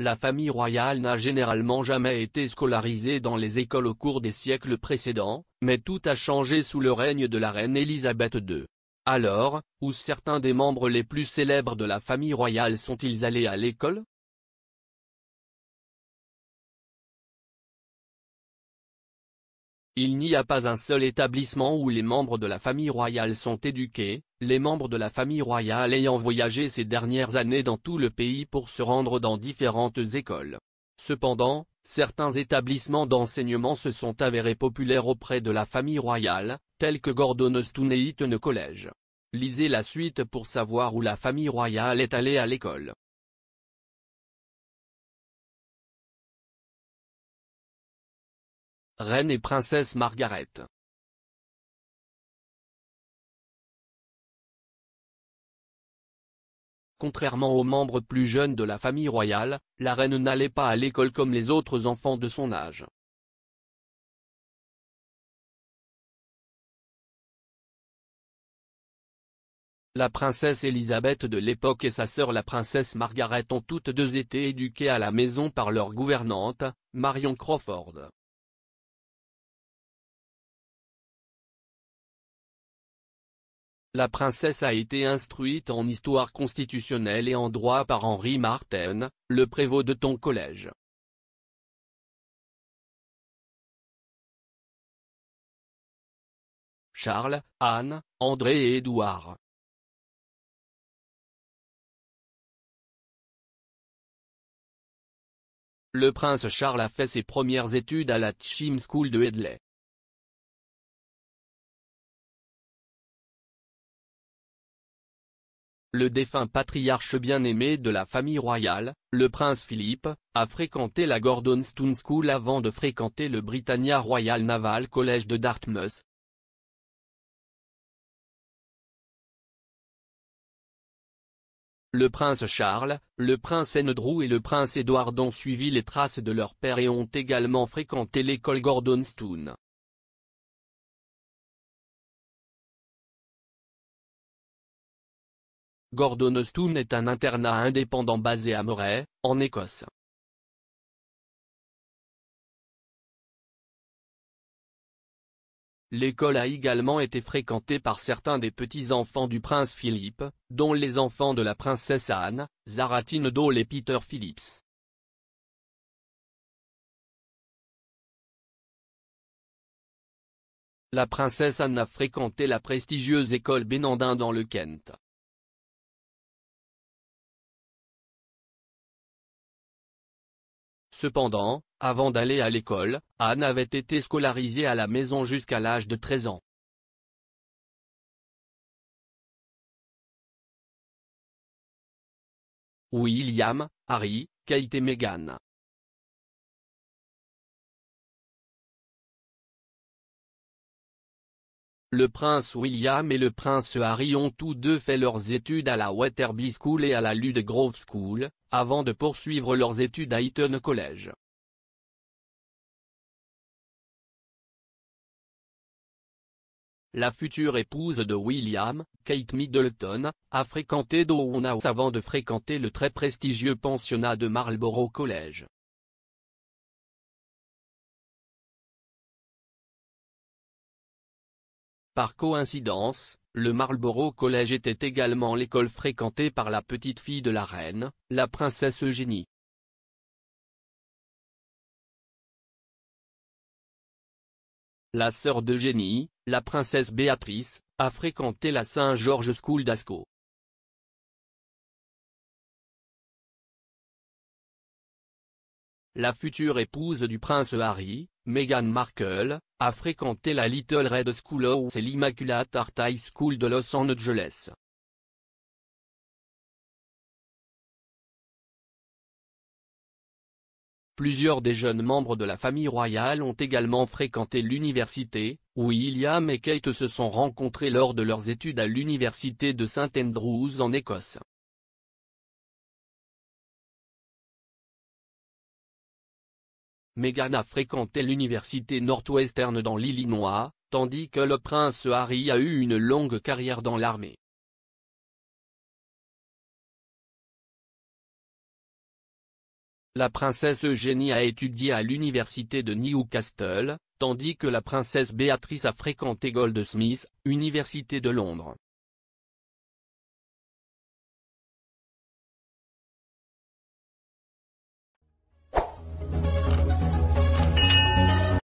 La famille royale n'a généralement jamais été scolarisée dans les écoles au cours des siècles précédents, mais tout a changé sous le règne de la reine Élisabeth II. Alors, où certains des membres les plus célèbres de la famille royale sont-ils allés à l'école Il n'y a pas un seul établissement où les membres de la famille royale sont éduqués, les membres de la famille royale ayant voyagé ces dernières années dans tout le pays pour se rendre dans différentes écoles. Cependant, certains établissements d'enseignement se sont avérés populaires auprès de la famille royale, tels que Gordon Stone et Eton College. Lisez la suite pour savoir où la famille royale est allée à l'école. Reine et princesse Margaret Contrairement aux membres plus jeunes de la famille royale, la reine n'allait pas à l'école comme les autres enfants de son âge. La princesse Élisabeth de l'époque et sa sœur la princesse Margaret ont toutes deux été éduquées à la maison par leur gouvernante, Marion Crawford. La princesse a été instruite en histoire constitutionnelle et en droit par Henri Marten, le prévôt de ton collège. Charles, Anne, André et Édouard. Le prince Charles a fait ses premières études à la Chim School de Hedley. Le défunt patriarche bien-aimé de la famille royale, le prince Philippe, a fréquenté la Gordonstoun School avant de fréquenter le Britannia Royal Naval College de Dartmouth. Le prince Charles, le prince Andrew et le prince Edward ont suivi les traces de leur père et ont également fréquenté l'école Gordonstoun. Gordonstoun est un internat indépendant basé à Moray, en Écosse. L'école a également été fréquentée par certains des petits-enfants du prince Philippe, dont les enfants de la princesse Anne, Zaratine Dole et Peter Phillips. La princesse Anne a fréquenté la prestigieuse école Bénandin dans le Kent. Cependant, avant d'aller à l'école, Anne avait été scolarisée à la maison jusqu'à l'âge de 13 ans. William, Harry, Kate et Meghan. Le prince William et le prince Harry ont tous deux fait leurs études à la Wetherby School et à la Ludgrove School, avant de poursuivre leurs études à Eton College. La future épouse de William, Kate Middleton, a fréquenté Down House avant de fréquenter le très prestigieux pensionnat de Marlborough College. Par coïncidence, le Marlborough College était également l'école fréquentée par la petite fille de la reine, la princesse Eugénie. La sœur d'Eugénie, la princesse Béatrice, a fréquenté la Saint George School d'Asco. La future épouse du prince Harry, Meghan Markle, a fréquenté la Little Red School et l'Immaculate Art High School de Los Angeles. Plusieurs des jeunes membres de la famille royale ont également fréquenté l'université, où William et Kate se sont rencontrés lors de leurs études à l'université de St Andrews en Écosse. Meghan a fréquenté l'université Northwestern dans l'Illinois, tandis que le prince Harry a eu une longue carrière dans l'armée. La princesse Eugénie a étudié à l'université de Newcastle, tandis que la princesse Béatrice a fréquenté Goldsmith, Université de Londres.